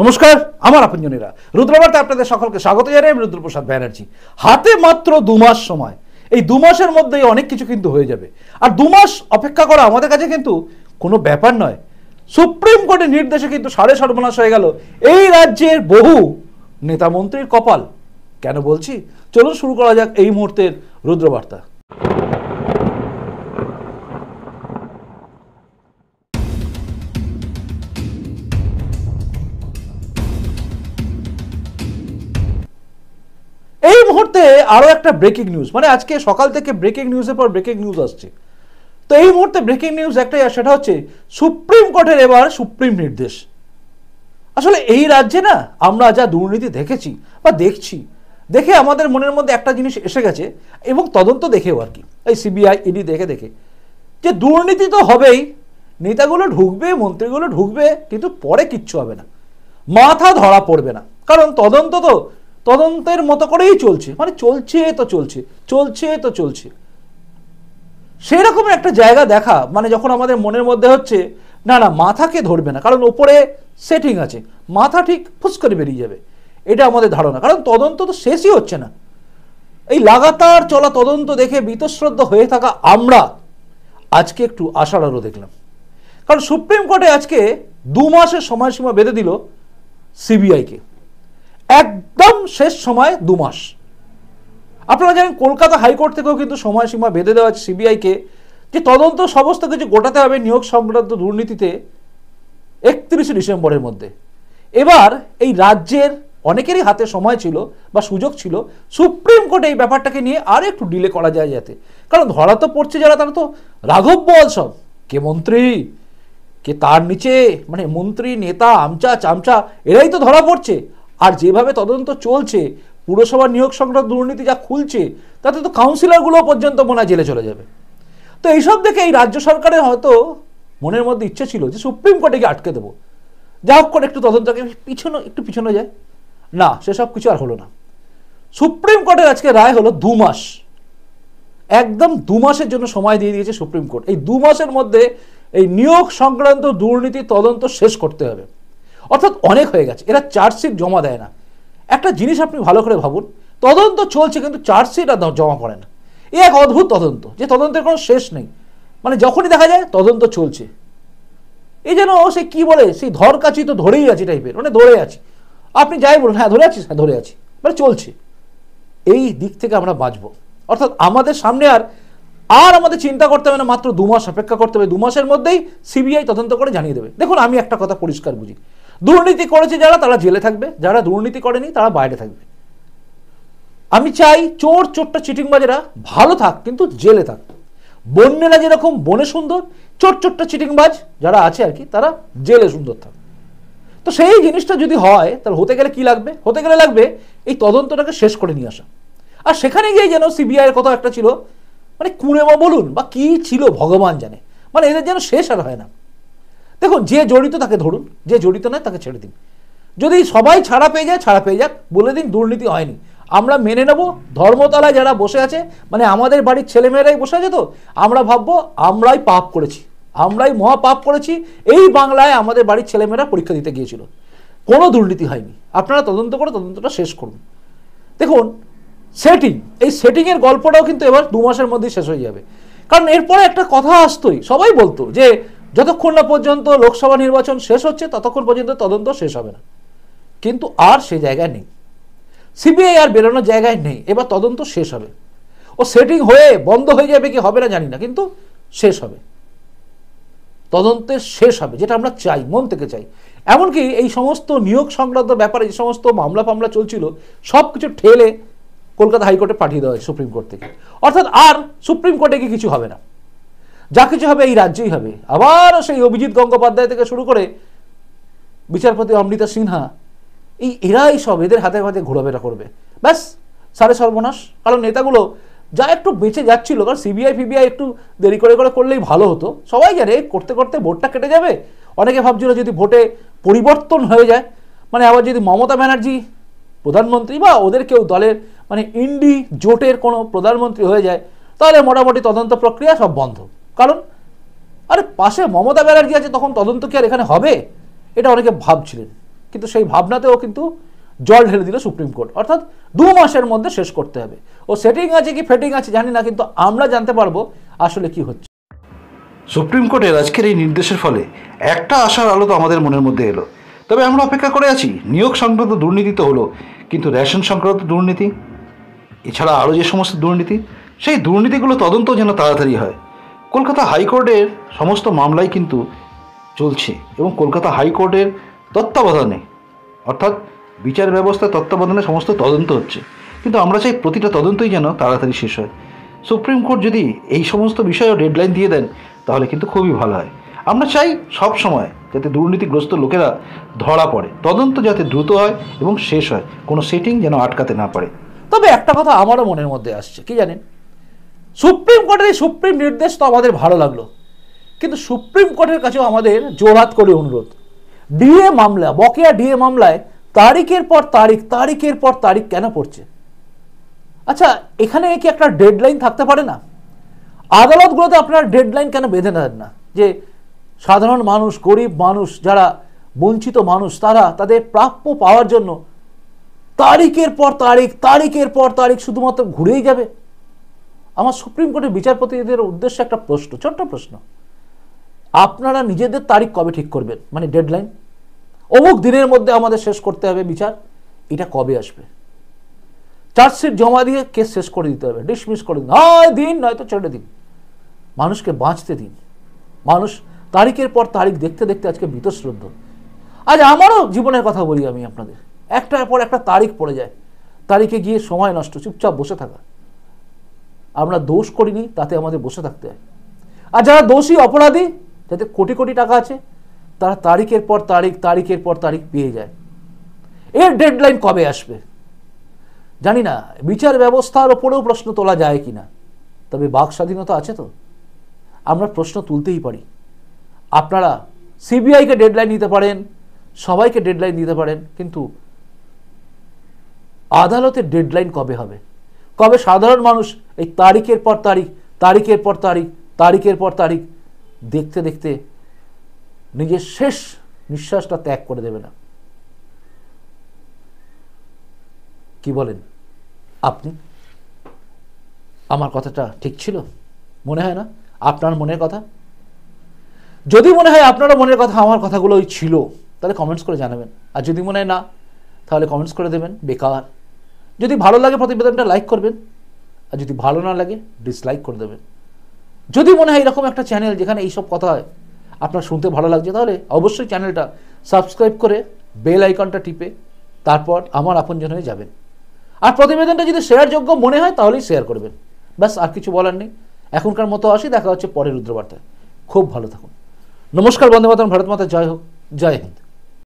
নমস্কার আমার আপনজনেরা রুদ্রবার্তা আপনাদের সকলকে স্বাগত জানাই আমি রুদ্রপ্রসাদ ব্যানার্জি হাতে মাত্র দু মাস সময় এই দু মাসের মধ্যেই অনেক কিছু কিন্তু হয়ে যাবে আর দু মাস অপেক্ষা করা আমাদের কাছে কিন্তু কোনো ব্যাপার নয় সুপ্রিম কোর্টের নির্দেশে কিন্তু সাড়ে সর্বনাশ হয়ে গেল এই রাজ্যের বহু নেতামন্ত্রীর কপাল কেন বলছি চলুন শুরু করা যাক এই মুহূর্তের রুদ্রবার্তা মুহূর্তে আরও একটা ব্রেকিং নিউজ মানে আজকে সকাল থেকে ব্রেকিং নিউজের পর ব্রেকিং নিউজ আসছে তো এই মুহূর্তে ব্রেকিং নিউজ একটাই আর সেটা হচ্ছে সুপ্রিম কোর্টের এবার সুপ্রিম নির্দেশ আসলে এই রাজ্যে না আমরা যা দুর্নীতি দেখেছি বা দেখছি দেখে আমাদের মনের মধ্যে একটা জিনিস এসে গেছে এবং তদন্ত দেখেও আর কি এই সিবিআই ইডি e দেখে দেখে যে দুর্নীতি তো হবেই নেতাগুলো ঢুকবে মন্ত্রীগুলো ঢুকবে কিন্তু পরে কিচ্ছু হবে না মাথা ধরা পড়বে না কারণ তদন্ত তো তদন্তের মতো করেই চলছে মানে চলছে তো চলছে চলছে তো চলছে সেই রকমের একটা জায়গা দেখা মানে যখন আমাদের মনের মধ্যে হচ্ছে না না মাথাকে ধরবে না কারণ ওপরে সেটিং আছে মাথা ঠিক ফুস করে বেরিয়ে যাবে এটা আমাদের ধারণা কারণ তদন্ত তো শেষই হচ্ছে না এই লাগাতার চলা তদন্ত দেখে বিতশ্রদ্ধ হয়ে থাকা আমরা আজকে একটু আশার আলো দেখলাম কারণ সুপ্রিম কোর্টে আজকে দু মাসের সময়সীমা বেঁধে দিল সিবিআইকে শেষ সময় দু মাস আপনারা জানেন কলকাতা হাইকোর্ট থেকেও কিন্তু সময়সীমা বেঁধে দেওয়া আছে সিবিআইকে যে তদন্ত সমস্ত কিছু গোটাতে হবে নিয়োগ সংক্রান্ত দুর্নীতিতে একত্রিশে ডিসেম্বরের মধ্যে এবার এই রাজ্যের অনেকেরই হাতে সময় ছিল বা সুযোগ ছিল সুপ্রিম কোর্টে এই ব্যাপারটাকে নিয়ে আর একটু ডিলে করা যায় যাতে কারণ ধরা তো পড়ছে যারা তারা তো রাঘব বল সব কে মন্ত্রী কে তার নিচে মানে মন্ত্রী নেতা আমচা চামচা এরাই তো ধরা পড়ছে আর যেভাবে তদন্ত চলছে পুরসভা নিয়োগ সংক্রান্ত দুর্নীতি যা খুলছে তাতে তো কাউন্সিলরগুলো পর্যন্ত মনে জেলে চলে যাবে তো এইসব দেখে এই রাজ্য সরকারের হয়তো মনের মধ্যে ইচ্ছে ছিল যে সুপ্রিম কোর্টে গিয়ে আটকে দেবো যা হোক করে একটু তদন্তকে পিছনে একটু পিছনে যায় না সেসব কিছু আর হলো না সুপ্রিম কোর্টের আজকে রায় হলো দু মাস একদম দু মাসের জন্য সময় দিয়ে দিয়েছে সুপ্রিম কোর্ট এই দু মাসের মধ্যে এই নিয়োগ সংক্রান্ত দুর্নীতি তদন্ত শেষ করতে হবে অর্থাৎ অনেক হয়ে গেছে এরা চার্জশিট জমা দেয় না একটা জিনিস আপনি ভালো করে ভাবুন তদন্ত চলছে কিন্তু চার্জশিট আর জমা পড়ে না এ এক অদ্ভুত তদন্ত যে তদন্তের কোনো শেষ নেই মানে যখনই দেখা যায় তদন্ত চলছে এই যেন সে কী বলে সেই ধর কাছি তো ধরেই আছি টাইপের মানে ধরে আছি আপনি যাই বলুন হ্যাঁ ধরে আছিস হ্যাঁ ধরে আছি মানে চলছে এই দিক থেকে আমরা বাঁচব অর্থাৎ আমাদের সামনে আর আর আমাদের চিন্তা করতে হবে না মাত্র দু মাস অপেক্ষা করতে হবে দু মাসের মধ্যেই সিবিআই তদন্ত করে জানিয়ে দেবে দেখুন আমি একটা কথা পরিষ্কার বুঝি দুর্নীতি করেছে যারা তারা জেলে থাকবে যারা দুর্নীতি করেনি তারা বাইরে থাকবে আমি চাই চোর চোরটা চিটিংবাজেরা ভালো থাক কিন্তু জেলে থাক বন্যেরা যেরকম বনে সুন্দর চোর চোরটা চিটিংবাজ যারা আছে আর কি তারা জেলে সুন্দর থাক তো সেই জিনিসটা যদি হয় তাহলে হতে গেলে কি লাগবে হতে গেলে লাগবে এই তদন্তটাকে শেষ করে নিয়ে আসা আর সেখানে গিয়ে যেন সিবিআইয়ের কথা একটা ছিল মানে কুড়েমা বলুন বা কি ছিল ভগবান জানে মানে এদের যেন শেষ আর হয় না দেখুন যে জড়িত তাকে ধরুন যে জড়িত নয় তাকে ছেড়ে দিন যদি সবাই ছাড়া পেয়ে যায় ছাড়া পেয়ে যাক বলে দিন দুর্নীতি হয়নি আমরা মেনে নেব ধর্মতলায় যারা বসে আছে মানে আমাদের বাড়ির ছেলেমেয়েরাই বসে আছে তো আমরা ভাববো আমরাই পাপ করেছি আমরাই মহা পাপ করেছি এই বাংলায় আমাদের বাড়ির ছেলেমেয়েরা পরীক্ষা দিতে গিয়েছিল কোনো দুর্নীতি হয়নি আপনারা তদন্ত করে তদন্তটা শেষ করুন দেখুন সেটিং এই সেটিংয়ের গল্পটাও কিন্তু এবার দু মাসের মধ্যেই শেষ হয়ে যাবে কারণ এরপরে একটা কথা আসতোই সবাই বলতো যে যতক্ষণ না পর্যন্ত লোকসভা নির্বাচন শেষ হচ্ছে ততক্ষণ পর্যন্ত তদন্ত শেষ হবে না কিন্তু আর সে জায়গায় নেই সিবিআই আর বেরোনোর জায়গায় নেই এবার তদন্ত শেষ হবে ও সেটিং হয়ে বন্ধ হয়ে যাবে কি হবে না জানি না কিন্তু শেষ হবে তদন্তের শেষ হবে যেটা আমরা চাই মন থেকে চাই এমনকি এই সমস্ত নিয়োগ সংক্রান্ত ব্যাপারে যে সমস্ত মামলা ফামলা চলছিল সব কিছু ঠেলে কলকাতা হাইকোর্টে পাঠিয়ে দেওয়া হয় সুপ্রিম কোর্ট থেকে অর্থাৎ আর সুপ্রিম কোর্টে কি কিছু হবে না যা কিছু হবে এই রাজ্যেই হবে আবারও সেই অভিজিৎ গঙ্গোপাধ্যায় থেকে শুরু করে বিচারপতি অমৃতা সিনহা এই এরাই সব এদের হাতে হাতে ঘোরাফেরা করবে ব্যাস সারে সর্বনাশ কারণ নেতাগুলো যা একটু বেঁচে যাচ্ছিল কারণ সিবিআই ফিবিআই একটু দেরি করে করে করলেই ভালো হতো সবাই জানে করতে করতে ভোটটা কেটে যাবে অনেকে ভাবছিল যদি ভোটে পরিবর্তন হয়ে যায় মানে আবার যদি মমতা ব্যানার্জি প্রধানমন্ত্রী বা ওদের কেউ দলের মানে ইন্ডি জোটের কোনো প্রধানমন্ত্রী হয়ে যায় তাহলে মোটামুটি তদন্ত প্রক্রিয়া সব বন্ধ কারণ আরে পাশে মমতা ব্যানার্জি আছে তখন তদন্ত কি আর এখানে হবে এটা অনেকে ভাবছিলেন কিন্তু সেই ভাবনাতেও কিন্তু জল ঢেলে দিল সুপ্রিম কোর্ট অর্থাৎ দু মাসের মধ্যে শেষ করতে হবে ও সেটিং আছে কি ফেটিং আছে জানি না কিন্তু আমরা জানতে পারবো আসলে কি হচ্ছে সুপ্রিম কোর্টের আজকের এই নির্দেশের ফলে একটা আশার আলো তো আমাদের মনের মধ্যে এলো তবে আমরা অপেক্ষা করে আছি নিয়োগ সংক্রান্ত দুর্নীতি তো হলো কিন্তু রেশন সংক্রান্ত দুর্নীতি এছাড়া আরও যে সমস্ত দুর্নীতি সেই দুর্নীতিগুলো তদন্ত যেন তাড়াতাড়ি হয় কলকাতা হাইকোর্টের সমস্ত মামলাই কিন্তু চলছে এবং কলকাতা হাইকোর্টের তত্ত্বাবধানে অর্থাৎ বিচার ব্যবস্থা তত্ত্বাবধানে সমস্ত তদন্ত হচ্ছে কিন্তু আমরা চাই প্রতিটা তদন্তই যেন তাড়াতাড়ি শেষ হয় সুপ্রিম কোর্ট যদি এই সমস্ত বিষয়েও ডেডলাইন দিয়ে দেন তাহলে কিন্তু খুবই ভালো হয় আমরা চাই সব সময় যাতে দুর্নীতিগ্রস্ত লোকেরা ধরা পড়ে তদন্ত যাতে দ্রুত হয় এবং শেষ হয় কোনো সেটিং যেন আটকাতে না পারে তবে একটা কথা আমারও মনের মধ্যে আসছে কি জানেন সুপ্রিম কোর্টের এই সুপ্রিম নির্দেশ তো আমাদের ভালো লাগলো কিন্তু সুপ্রিম কোর্টের কাছেও আমাদের জোরাত করে অনুরোধ ডিএ মামলা বকেয়া ডিএ মামলায় তারিখের পর তারিখ তারিখের পর তারিখ কেন পড়ছে আচ্ছা এখানে কি একটা ডেডলাইন থাকতে পারে না আদালতগুলোতে আপনারা ডেডলাইন কেন বেঁধে নেন না যে সাধারণ মানুষ গরিব মানুষ যারা বঞ্চিত মানুষ তারা তাদের প্রাপ্য পাওয়ার জন্য তারিখের পর তারিখ তারিখের পর তারিখ শুধুমাত্র ঘুরেই যাবে আমার সুপ্রিম কোর্টের বিচারপতিদের উদ্দেশ্যে একটা প্রশ্ন ছোট্ট প্রশ্ন আপনারা নিজেদের তারিখ কবে ঠিক করবেন মানে ডেডলাইন অমুক দিনের মধ্যে আমাদের শেষ করতে হবে বিচার এটা কবে আসবে চার্জশিট জমা দিয়ে কেস শেষ করে দিতে হবে ডিসমিস করে দিন হয় দিন নয়তো ছেড়ে দিন মানুষকে বাঁচতে দিন মানুষ তারিখের পর তারিখ দেখতে দেখতে আজকে বিতশ্রদ্ধ আজ আমারও জীবনের কথা বলি আমি আপনাদের একটার পর একটা তারিখ পড়ে যায় তারিখে গিয়ে সময় নষ্ট চুপচাপ বসে থাকা আমরা দোষ করিনি তাতে আমাদের বসে থাকতে হয় আর যারা দোষী অপরাধী যাতে কোটি কোটি টাকা আছে তারা তারিখের পর তারিখ তারিখের পর তারিখ পেয়ে যায় এর ডেডলাইন কবে আসবে জানি না বিচার ব্যবস্থার ওপরেও প্রশ্ন তোলা যায় কি না তবে বাক স্বাধীনতা আছে তো আমরা প্রশ্ন তুলতেই পারি আপনারা সিবিআইকে ডেডলাইন দিতে পারেন সবাইকে ডেডলাইন দিতে পারেন কিন্তু আদালতের ডেডলাইন কবে হবে কবে সাধারণ মানুষ এই তারিখের পর তারিখ তারিখের পর তারিখ তারিখের পর তারিখ দেখতে দেখতে নিজের শেষ নিঃশ্বাসটা ত্যাগ করে দেবে না কি বলেন আপনি আমার কথাটা ঠিক ছিল মনে হয় না আপনার মনের কথা যদি মনে হয় আপনারও মনের কথা আমার কথাগুলোই ছিল তাহলে কমেন্টস করে জানাবেন আর যদি মনে হয় না তাহলে কমেন্টস করে দেবেন বেকার যদি ভালো লাগে প্রতিবেদনটা লাইক করবেন আর যদি ভালো না লাগে ডিসলাইক করে দেবেন যদি মনে হয় এরকম একটা চ্যানেল যেখানে এইসব কথা হয় আপনার শুনতে ভালো লাগছে তাহলে অবশ্যই চ্যানেলটা সাবস্ক্রাইব করে বেল আইকনটা টিপে তারপর আমার আপনজন হয়ে যাবেন আর প্রতিবেদনটা যদি শেয়ার যোগ্য মনে হয় তাহলেই শেয়ার করবেন ব্যাস আর কিছু বলার নেই এখনকার মতো আসি দেখা হচ্ছে পরের রুদ্রবার্তায় খুব ভালো থাকুন নমস্কার বন্দে ভারত মাতা জয় হোক জয় হিন্দ